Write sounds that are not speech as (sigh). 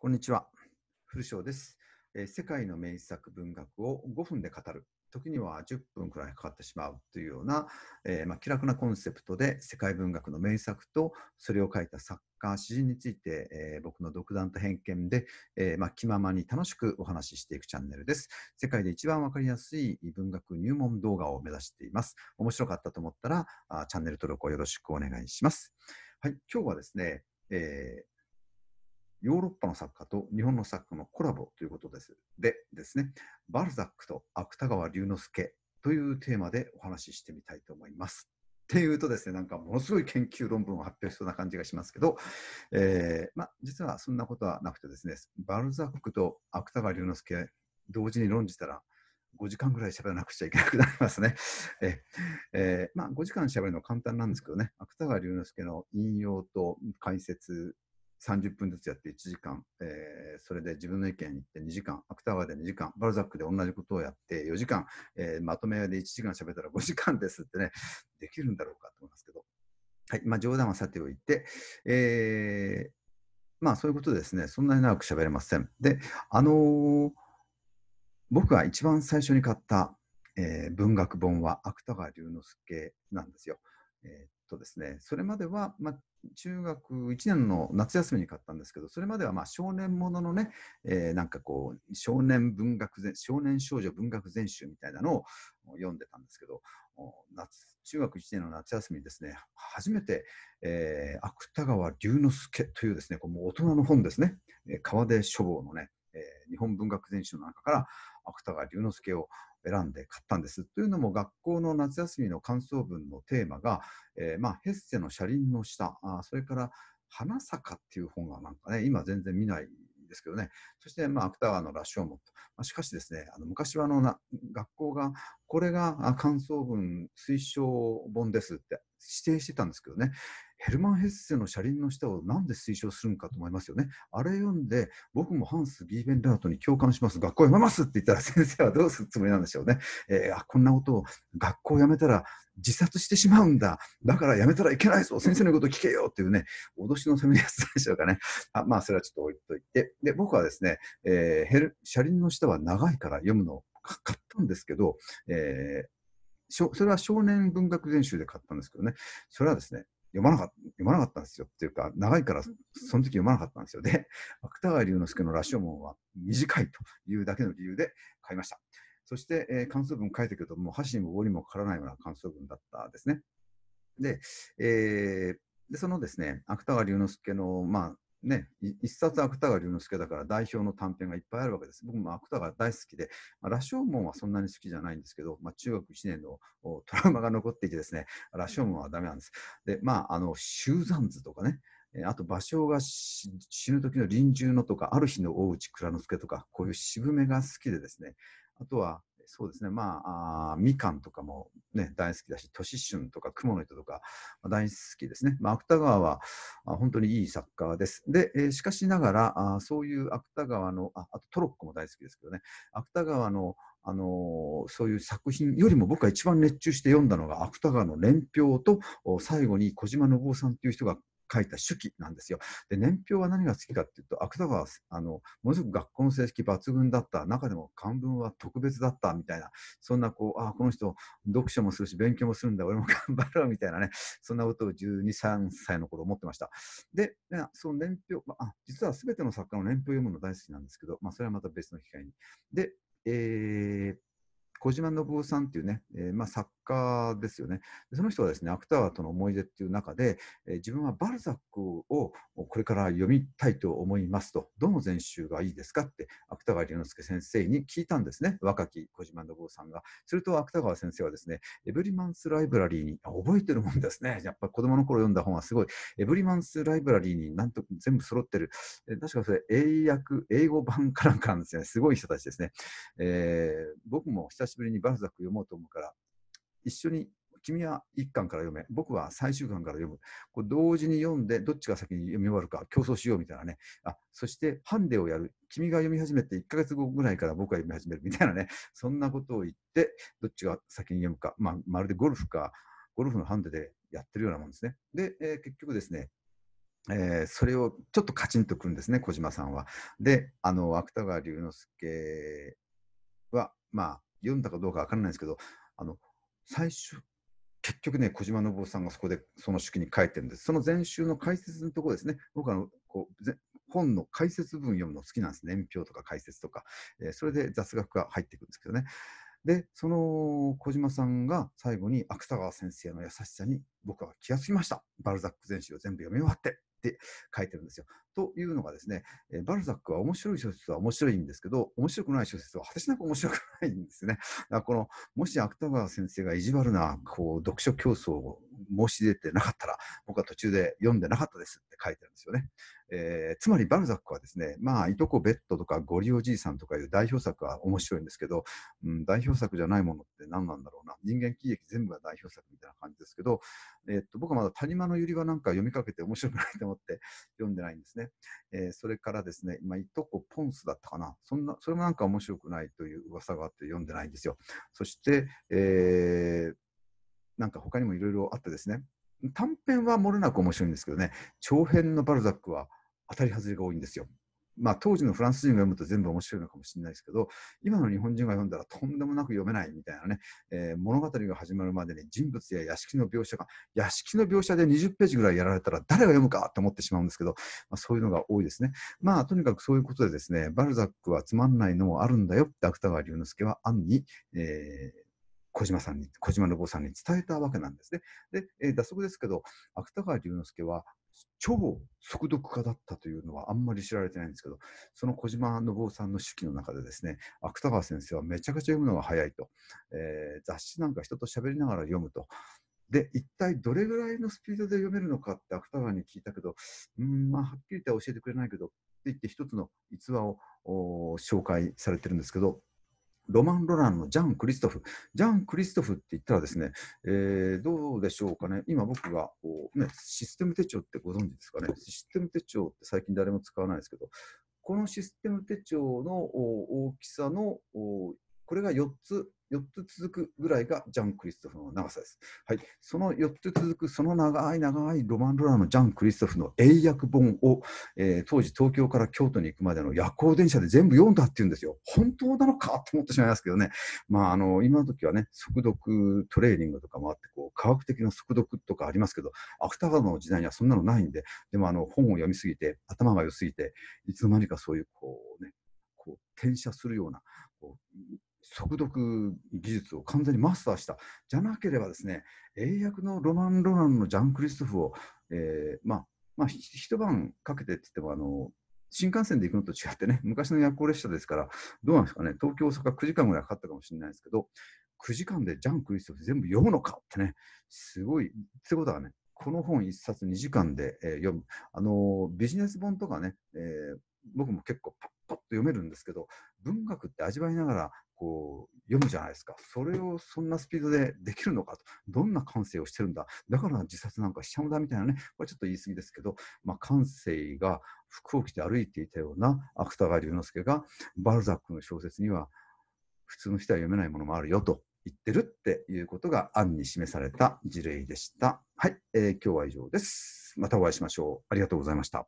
こんにちは。古翔です、えー、世界の名作文学を5分で語る。時には10分くらいかかってしまうというような、えー、まあ、気楽なコンセプトで世界文学の名作とそれを書いた作家、詩人について、えー、僕の独断と偏見で、えまあ、気ままに楽しくお話ししていくチャンネルです。世界で一番わかりやすい文学入門動画を目指しています。面白かったと思ったらあチャンネル登録をよろしくお願いします。はい、今日はですね、えーヨーロッパの作家と日本の作家のコラボということです。でですね、バルザックと芥川龍之介というテーマでお話ししてみたいと思います。っていうとですね、なんかものすごい研究論文を発表しそうな感じがしますけど、えー、まあ、実はそんなことはなくてですね、バルザックと芥川龍之介同時に論じたら、5時間ぐらい喋らなくちゃいけなくなりますね。(laughs) ええー、まあ、5時間喋るのは簡単なんですけどね、芥川龍之介の引用と解説30分ずつやって1時間、えー、それで自分の意見行って2時間、アクターワーで2時間、バルザックで同じことをやって4時間、えー、まとめで1時間喋ったら5時間ですってね、できるんだろうかと思いますけど。はい、まあ冗談はさておいて、えー、まあそういうことですね、そんなに長く喋れません。で、あのー、僕が一番最初に買った、えー、文学本は芥川龍之介なんですよ。えっとですね、それまでは、まあ、中学1年の夏休みに買ったんですけど、それまではまあ少年もののね、えー、なんかこう、少年文学全、少年少女文学全集みたいなのを読んでたんですけど、夏中学1年の夏休みにですね、初めて、えー、芥川龍之介というですね、こうもう大人の本ですね、えー、川出書房のね、えー、日本文学全集の中から芥川龍之介を選んで買ったんです。というのも学校の夏休みの感想文のテーマが、えー、まあ、ヘッセの車輪の下、あそれから花坂っていう本がなんかね、今全然見ないですけどね。そして、まあ、芥川の羅生門と。まあ、しかしですね、あの昔はあのな学校が、これが感想文推奨本ですって指定してたんですけどね、ヘルマン・ヘッセの車輪の下をなんで推奨するんかと思いますよね。あれ読んで、僕もハンス・ビーベンラートに共感します、学校辞めますって言ったら先生はどうするつもりなんでしょうね。えー、あこんなことを学校辞めたら自殺してしまうんだ。だから辞めたらいけないぞ。先生のこと聞けよっていうね、脅しのためのやつでしょうかね。あまあ、それはちょっと置いといて。で、僕はですね、えー、ヘル車輪の下は長いから読むのを買ったんですけど、えーそれは少年文学全集で買ったんですけどね、それはですね、読まなかった、読まなかったんですよっていうか、長いからその時読まなかったんですよ。で、(laughs) 芥川龍之介の羅生門は短いというだけの理由で買いました。そして、えー、感想文書いてくると、もう箸にも棒にもかからないような感想文だったですね。で、えー、でそのですね、芥川龍之介の、まあ、ね、一冊芥川龍之介だから代表の短編がいっぱいあるわけです。僕も芥川大好きで、まあ、羅生門はそんなに好きじゃないんですけど、まあ、中学1年のトラウマが残っていてですね、羅生門はダメなんです。で、まあ、あの、集山図とかね、あと、芭蕉が死ぬ時の臨終のとか、ある日の大内蔵之介とか、こういう渋めが好きでですね、あとは、そうですね、まあ、あみかんとかも、ね、大好きだし、都市春とか、雲の糸とか、まあ、大好きですね。まあ、芥川はあ本当にいい作家です。で、えー、しかしながら、あそういう芥川のあ、あとトロッコも大好きですけどね、芥川のあのー、そういう作品よりも僕が一番熱中して読んだのが芥川の年表と最後に小島信夫さんという人が書いた手記なんですよ。で、年表は何が好きかっていうと、芥川は、あの、ものすごく学校の成績抜群だった、中でも漢文は特別だったみたいな、そんなこう、ああ、この人、読書もするし、勉強もするんだ、俺も頑張ろうみたいなね、そんなことを12、3歳の頃思ってました。で、その年表、まあ、実は全ての作家の年表を読むの大好きなんですけど、まあ、それはまた別の機会に。で、えー、小島信夫さんっていうね、えー、まあ、作家ですよね。その人はですね、芥川との思い出っていう中で、えー、自分はバルザックをこれから読みたいと思いますと、どの全集がいいですかって芥川龍之介先生に聞いたんですね、若き小島信夫さんが。すると芥川先生はですね、エブリマンスライブラリーに、覚えてるもんですね。やっぱ子供の頃読んだ本はすごい、エブリマンスライブラリーになんと全部揃ってる。えー、確かそれ英訳、英語版かなんかなんですよね。すごい人たちですね。え僕も久しぶりにバルザック読もうと思うから、一緒に、君は1巻から読め、僕は最終巻から読む。こう同時に読んで、どっちが先に読み終わるか競争しようみたいなね。あ、そしてハンデをやる。君が読み始めて1ヶ月後ぐらいから僕が読み始めるみたいなね。そんなことを言って、どっちが先に読むか。まあ、まるでゴルフか、ゴルフのハンデでやってるようなもんですね。で、えー、結局ですね、えー、それをちょっとカチンとくるんですね、小島さんは。で、あの、芥川龍之介は、まあ、読んだかどうかわからないですけどあの最初結局ね小島信夫さんがそこでその式に書いてるんですその前週の解説のところですね僕あのこう本の解説文読むの好きなんです年表とか解説とか、えー、それで雑学が入ってくるんですけどねでその小島さんが最後に芥川先生の優しさに僕は気がつきましたバルザック全集を全部読み終わってって書いてるんですよ。というのがですね、えバルザックは面白い小説は面白いんですけど、面白くない小説は果てしなく面白くないんですね。だからこのもし芥川先生が意地悪なこう読書競争を申し出てなかったら、僕は途中で読んでなかったですって書いてるんですよね。えー、つまりバルザックはですね、まあ、いとこベッドとかゴリおじいさんとかいう代表作は面白いんですけど、うん、代表作じゃないものって何なんだろうな。人間喜劇全部が代表作みたいな感じですけど、えー、っと、僕はまだ谷間の百合はなんか読みかけて面白くないと思って (laughs) 読んでないんですね。えー、それからですね、今、いとこポンスだったかな。そんな、それもなんか面白くないという噂があって読んでないんですよ。そして、えーなんか他にもいろいろあってですね、短編はもれなく面白いんですけどね、長編のバルザックは当たり外れが多いんですよ。まあ、当時のフランス人が読むと全部面白いのかもしれないですけど、今の日本人が読んだらとんでもなく読めないみたいなね、えー、物語が始まるまでに人物や屋敷の描写が、屋敷の描写で20ページぐらいやられたら誰が読むかと思ってしまうんですけど、まあ、そういうのが多いですね。まあ、とにかくそういうことでですね、バルザックはつまんないのもあるんだよって芥川龍之介は暗に、えー小島さんに、小島信夫さんに伝えたわけなんですね。で、えー、脱足ですけど、芥川龍之介は超速読家だったというのはあんまり知られてないんですけど、その小島信夫さんの手記の中でですね、芥川先生はめちゃくちゃ読むのが早いと、えー、雑誌なんか人と喋りながら読むと。で、一体どれぐらいのスピードで読めるのかって芥川に聞いたけど、うん、まあ、はっきりとは教えてくれないけど、って言って一つの逸話を紹介されてるんですけど、ロマン・ロランのジャン・クリストフ。ジャン・クリストフって言ったらですね、えー、どうでしょうかね。今僕がこう、ね、システム手帳ってご存知ですかね。システム手帳って最近誰も使わないですけど、このシステム手帳の大きさの、これが4つ4つ続くぐらいがジャン・クリストフの長さです。はい、その4つ続くその長い長いロマン・ロラのジャン・クリストフの英訳本を、えー、当時東京から京都に行くまでの夜行電車で全部読んだっていうんですよ。本当なのかと思ってしまいますけどね。まあ、あの今の時はね、速読トレーニングとかもあってこう科学的な速読とかありますけど、アフターガードの時代にはそんなのないんで、でもあの本を読みすぎて頭が良すぎていつの間にかそういうこうね、こう転写するようなこう速読技術を完全にマスターした。じゃなければですね、英訳のロマン・ロランのジャン・クリストフを、えー、まあ、まあ、一晩かけてって言っても、あの、新幹線で行くのと違ってね、昔の夜行列車ですから、どうなんですかね、東京、大阪9時間ぐらいかかったかもしれないですけど、9時間でジャン・クリストフ全部読むのかってね、すごい、ってことはね、この本1冊2時間で、えー、読む。あのー、ビジネス本とかね、えー、僕も結構パッパッと読めるんですけど、文学って味わいながらこう読むじゃないですかそれをそんなスピードでできるのかとどんな感性をしてるんだだから自殺なんかしちゃうんだみたいなねこれちょっと言い過ぎですけど、まあ、感性が服を着て歩いていたような芥川龍之介がバルザックの小説には普通の人は読めないものもあるよと言ってるっていうことが案に示された事例でした。はい、えー、今日は以上です。またお会いしましょう。ありがとうございました。